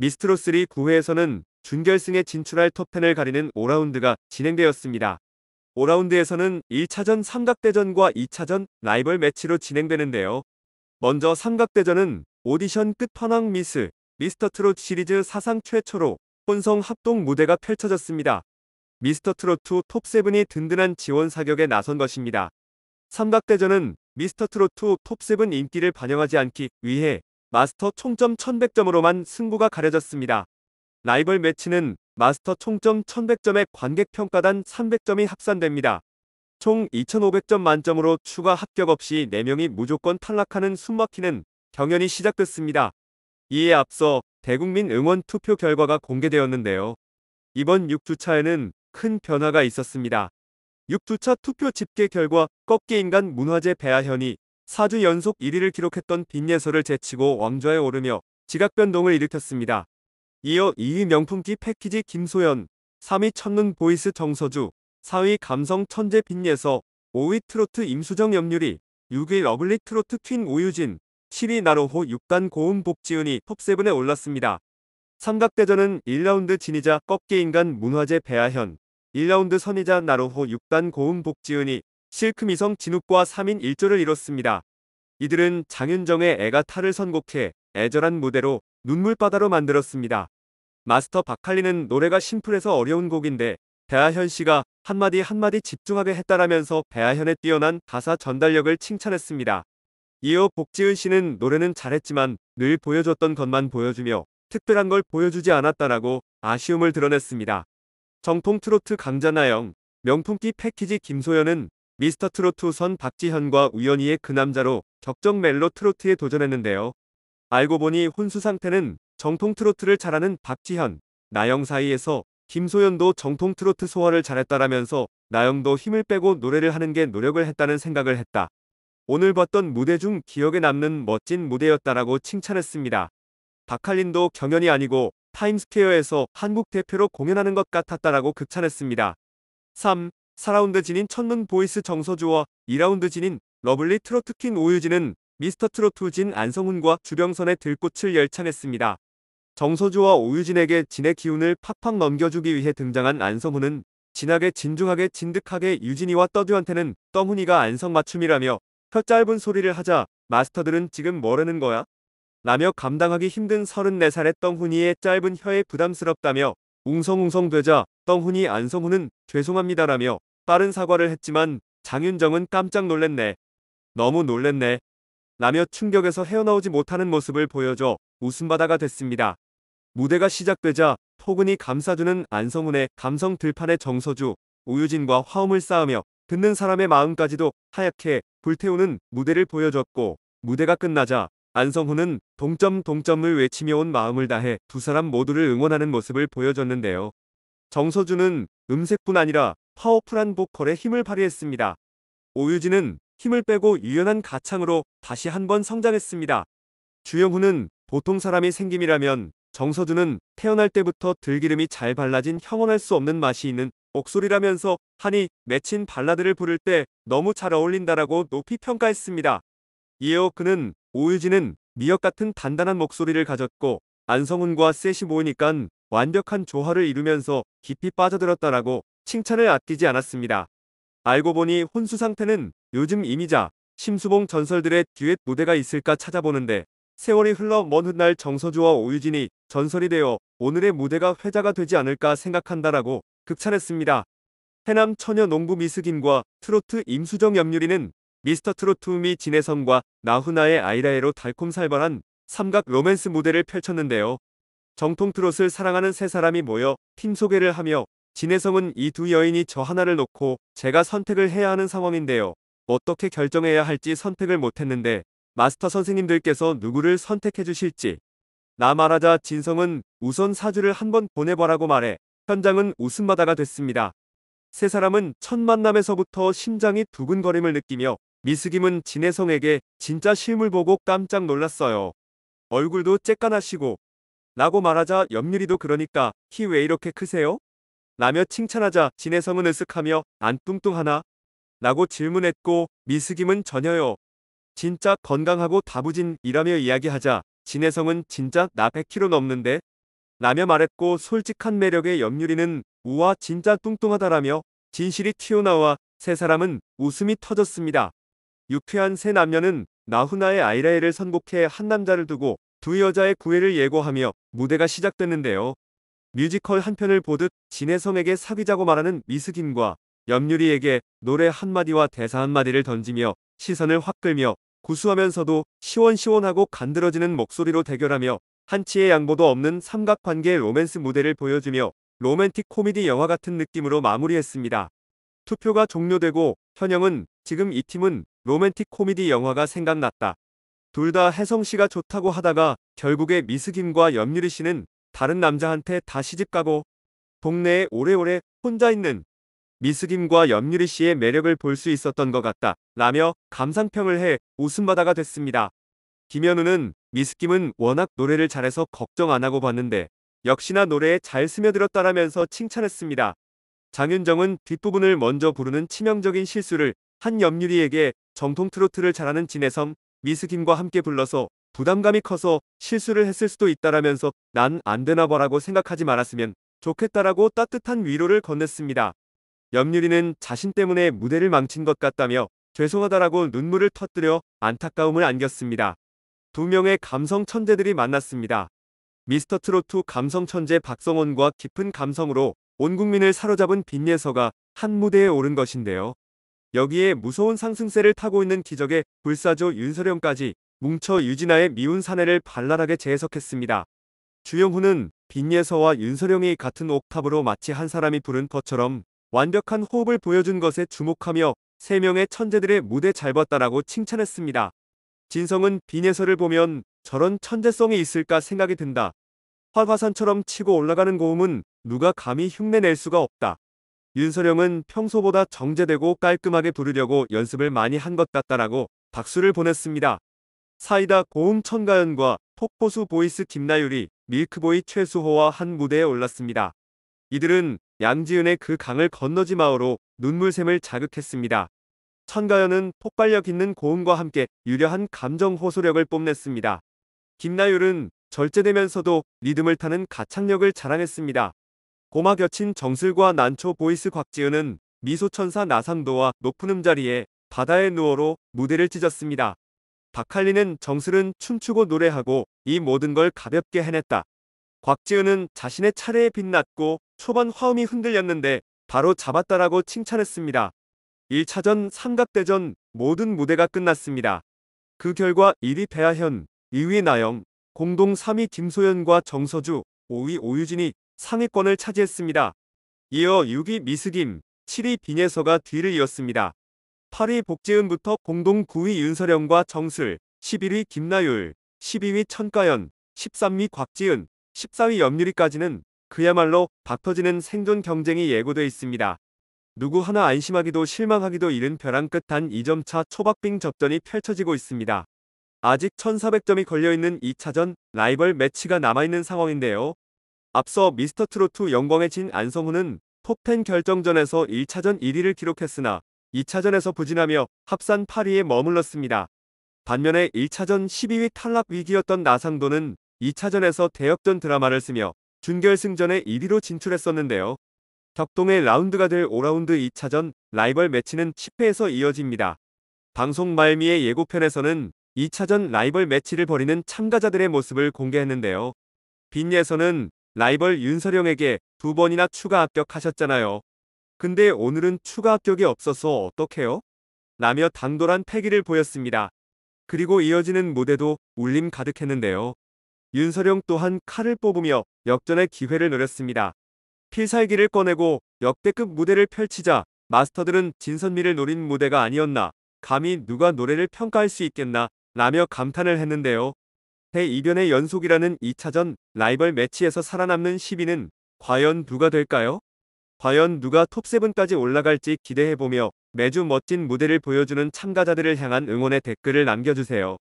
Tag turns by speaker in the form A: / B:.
A: 미스트로3 9회에서는 준결승에 진출할 터펜을 가리는 5라운드가 진행되었습니다. 5라운드에서는 1차전 삼각대전과 2차전 라이벌 매치로 진행되는데요. 먼저 삼각대전은 오디션 끝판왕 미스, 미스터트롯 시리즈 사상 최초로 혼성 합동 무대가 펼쳐졌습니다. 미스터트롯2 톱7이 든든한 지원 사격에 나선 것입니다. 삼각대전은 미스터트롯2 톱7 인기를 반영하지 않기 위해 마스터 총점 1100점으로만 승부가 가려졌습니다. 라이벌 매치는 마스터 총점 1100점에 관객평가단 300점이 합산됩니다. 총 2500점 만점으로 추가 합격 없이 4명이 무조건 탈락하는 숨막히는 경연이 시작됐습니다. 이에 앞서 대국민 응원 투표 결과가 공개되었는데요. 이번 6주차에는 큰 변화가 있었습니다. 6주차 투표 집계 결과 꺾기 인간 문화재 배아현이 4주 연속 1위를 기록했던 빈예서를 제치고 왕좌에 오르며 지각변동을 일으켰습니다. 이어 2위 명품기 패키지 김소연, 3위 천눈 보이스 정서주, 4위 감성 천재 빈예서, 5위 트로트 임수정 염유리, 6위 러블리 트로트 퀸 오유진, 7위 나로호 6단 고음 복지훈이 톱7에 올랐습니다. 삼각대전은 1라운드 진이자 꺾기인간 문화재 배아현, 1라운드 선이자 나로호 6단 고음 복지훈이 실크미성 진욱과 3인 1조를 이뤘습니다. 이들은 장윤정의 애가 탈을 선곡해 애절한 무대로 눈물바다로 만들었습니다. 마스터 박할리는 노래가 심플해서 어려운 곡인데 배아현 씨가 한마디 한마디 집중하게 했다라면서 배아현의 뛰어난 가사 전달력을 칭찬했습니다. 이어 복지은 씨는 노래는 잘했지만 늘 보여줬던 것만 보여주며 특별한 걸 보여주지 않았다라고 아쉬움을 드러냈습니다. 정통 트로트 강자나영, 명품기 패키지 김소연은 미스터 트로트 선 박지현과 우연히의 그 남자로 적정 멜로 트로트에 도전했는데요. 알고 보니 혼수 상태는 정통 트로트를 잘하는 박지현, 나영 사이에서 김소연도 정통 트로트 소화를 잘했다라면서 나영도 힘을 빼고 노래를 하는 게 노력을 했다는 생각을 했다. 오늘 봤던 무대 중 기억에 남는 멋진 무대였다라고 칭찬했습니다. 박할린도 경연이 아니고 타임스퀘어에서 한국 대표로 공연하는 것 같았다라고 극찬했습니다. 3. 4라운드 진인 천문 보이스 정서주와 2라운드 진인 러블리 트로트 킨 오유진은 미스터 트로트 진 안성훈과 주병선의 들꽃을 열창했습니다. 정서주와 오유진에게 진의 기운을 팍팍 넘겨주기 위해 등장한 안성훈은 진하게 진중하게 진득하게 유진이와 떠듀한테는 떠훈이가 안성맞춤이라며 혀 짧은 소리를 하자 마스터들은 지금 뭐라는 거야? 라며 감당하기 힘든 34살의 떵훈이의 짧은 혀에 부담스럽다며 웅성웅성 되자 떵훈이 안성훈은 죄송합니다라며 빠른 사과를 했지만 장윤정은 깜짝 놀랐네 너무 놀랐네 라며 충격에서 헤어나오지 못하는 모습을 보여줘 웃음바다가 됐습니다. 무대가 시작되자 포근히 감싸주는 안성훈의 감성 들판의 정서주, 우유진과 화음을 쌓으며 듣는 사람의 마음까지도 하얗게 불태우는 무대를 보여줬고 무대가 끝나자 안성훈은 동점 동점을 외치며 온 마음을 다해 두 사람 모두를 응원하는 모습을 보여줬는데요. 정서주는 음색뿐 아니라 파워풀한 보컬에 힘을 발휘했습니다. 오유진은 힘을 빼고 유연한 가창으로 다시 한 번 성장했습니다. 주영훈은 보통 사람이 생김이라면 정서준은 태어날 때부터 들기름이 잘 발라진 형언할 수 없는 맛이 있는 목소리라면서 한이 맺힌 발라드를 부를 때 너무 잘 어울린다라고 높이 평가했습니다. 이어 그는 오유진은 미역 같은 단단한 목소리를 가졌고 안성훈과 셋이 모이니깐 완벽한 조화를 이루면서 깊이 빠져들었다라고 칭찬을 아끼지 않았습니다. 알고 보니 혼수 상태는 요즘 이미자, 심수봉 전설들의 듀엣 무대가 있을까 찾아보는데 세월이 흘러 먼 훗날 정서주와 오유진이 전설이 되어 오늘의 무대가 회자가 되지 않을까 생각한다라고 극찬했습니다. 해남 처녀 농부 미스김과 트로트 임수정 염유리는 미스터 트로트미 진혜성과 나훈아의 아이라에로 달콤살벌한 삼각 로맨스 무대를 펼쳤는데요. 정통 트롯을 사랑하는 세 사람이 모여 팀 소개를 하며 진혜성은 이 두 여인이 저 하나를 놓고 제가 선택을 해야 하는 상황인데요. 어떻게 결정해야 할지 선택을 못했는데 마스터 선생님들께서 누구를 선택해 주실지. 나 말하자 진성은 우선 사주를 한번 보내봐라고 말해 현장은 웃음마다가 됐습니다. 세 사람은 첫 만남에서부터 심장이 두근거림을 느끼며 미스김은 진혜성에게 진짜 실물 보고 깜짝 놀랐어요. 얼굴도 쬐까나시고 라고 말하자 염유리도 그러니까 키 왜 이렇게 크세요? 라며 칭찬하자 진혜성은 으쓱하며 안 뚱뚱하나? 라고 질문했고 미스김은 전혀요. 진짜 건강하고 다부진이라며 이야기하자 진혜성은 진짜 나 100kg 넘는데? 라며 말했고 솔직한 매력의 염유리는 우와 진짜 뚱뚱하다라며 진실이 튀어나와 세 사람은 웃음이 터졌습니다. 유쾌한 세 남녀는 나훈아의 아이라이를 선곡해 한 남자를 두고 두 여자의 구애를 예고하며 무대가 시작됐는데요. 뮤지컬 한 편을 보듯 진혜성에게 사귀자고 말하는 미스김과 염유리에게 노래 한마디와 대사 한마디를 던지며 시선을 확 끌며 구수하면서도 시원시원하고 간드러지는 목소리로 대결하며 한치의 양보도 없는 삼각관계 로맨스 무대를 보여주며 로맨틱 코미디 영화 같은 느낌으로 마무리했습니다. 투표가 종료되고 현영은 지금 이 팀은 로맨틱 코미디 영화가 생각났다. 둘 다 혜성 씨가 좋다고 하다가 결국에 미스김과 염유리 씨는 다른 남자한테 다 시집가고 동네에 오래오래 혼자 있는 미스김과 염유리 씨의 매력을 볼 수 있었던 것 같다 라며 감상평을 해 웃음바다가 됐습니다. 김현우는 미스김은 워낙 노래를 잘해서 걱정 안 하고 봤는데 역시나 노래에 잘 스며들었다라면서 칭찬했습니다. 장윤정은 뒷부분을 먼저 부르는 치명적인 실수를 한 염유리에게 정통 트로트를 잘하는 진혜성, 미스김과 함께 불러서 부담감이 커서 실수를 했을 수도 있다라면서 난 안 되나 봐라고 생각하지 말았으면 좋겠다라고 따뜻한 위로를 건넸습니다. 염유리는 자신 때문에 무대를 망친 것 같다며 죄송하다라고 눈물을 터뜨려 안타까움을 안겼습니다. 두 명의 감성 천재들이 만났습니다. 미스터 트로트 감성 천재 박성원과 깊은 감성으로 온 국민을 사로잡은 빈예서가 한 무대에 오른 것인데요. 여기에 무서운 상승세를 타고 있는 기적의 불사조 윤서령까지 뭉쳐 유진아의 미운 사내를 발랄하게 재해석했습니다. 주영훈은 빈예서와 윤서령이 같은 옥탑으로 마치 한 사람이 부른 것처럼 완벽한 호흡을 보여준 것에 주목하며 세 명의 천재들의 무대 잘 봤다라고 칭찬했습니다. 진성은 빈예서를 보면 저런 천재성이 있을까 생각이 든다. 활화산처럼 치고 올라가는 고음은 누가 감히 흉내낼 수가 없다. 윤서령은 평소보다 정제되고 깔끔하게 부르려고 연습을 많이 한 것 같다라고 박수를 보냈습니다. 사이다 고음 천가연과 폭포수 보이스 김나율이 밀크보이 최수호와 한 무대에 올랐습니다. 이들은 양지은의 그 강을 건너지 마오로 눈물샘을 자극했습니다. 천가연은 폭발력 있는 고음과 함께 유려한 감정 호소력을 뽐냈습니다. 김나율은 절제되면서도 리듬을 타는 가창력을 자랑했습니다. 고마 겹친 정슬과 난초 보이스 곽지은은 미소천사 나상도와 높은 음자리에 바다의 누어로 무대를 찢었습니다. 박할리는 정슬은 춤추고 노래하고 이 모든 걸 가볍게 해냈다. 곽지은은 자신의 차례에 빛났고 초반 화음이 흔들렸는데 바로 잡았다라고 칭찬했습니다. 1차전 삼각대전 모든 무대가 끝났습니다. 그 결과 1위 배아현, 2위 나영, 공동 3위 김소연과 정서주, 5위 오유진이 상위권을 차지했습니다. 이어 6위 미스김, 7위 빈혜서가 뒤를 이었습니다. 8위 복지은부터 공동 9위 윤서령과 정술 11위 김나율, 12위 천가연, 13위 곽지은, 14위 염유리까지는 그야말로 박터지는 생존 경쟁이 예고돼 있습니다. 누구 하나 안심하기도 실망하기도 이른 벼랑 끝한 2점차 초박빙 접전이 펼쳐지고 있습니다. 아직 1400점이 걸려있는 2차전 라이벌 매치가 남아있는 상황인데요. 앞서 미스터트로트 영광에 진 안성훈은 톱10 결정전에서 1차전 1위를 기록했으나 2차전에서 부진하며 합산 8위에 머물렀습니다. 반면에 1차전 12위 탈락 위기였던 나상도는 2차전에서 대역전 드라마를 쓰며 준결승전에 1위로 진출했었는데요. 격동의 라운드가 될 5라운드 2차전 라이벌 매치는 10회에서 이어집니다. 방송 말미의 예고편에서는 2차전 라이벌 매치를 벌이는 참가자들의 모습을 공개했는데요. 빈예서는 라이벌 윤서령에게 두 번이나 추가 합격하셨잖아요. 근데 오늘은 추가 합격이 없어서 어떡해요? 라며 당돌한 패기를 보였습니다. 그리고 이어지는 무대도 울림 가득했는데요. 윤서령 또한 칼을 뽑으며 역전의 기회를 노렸습니다. 필살기를 꺼내고 역대급 무대를 펼치자 마스터들은 진선미를 노린 무대가 아니었나 감히 누가 노래를 평가할 수 있겠나 라며 감탄을 했는데요. 대이변의 연속이라는 2차전 라이벌 매치에서 살아남는 시비는 과연 누가 될까요? 과연 누가 톱7까지 올라갈지 기대해보며 매주 멋진 무대를 보여주는 참가자들을 향한 응원의 댓글을 남겨주세요.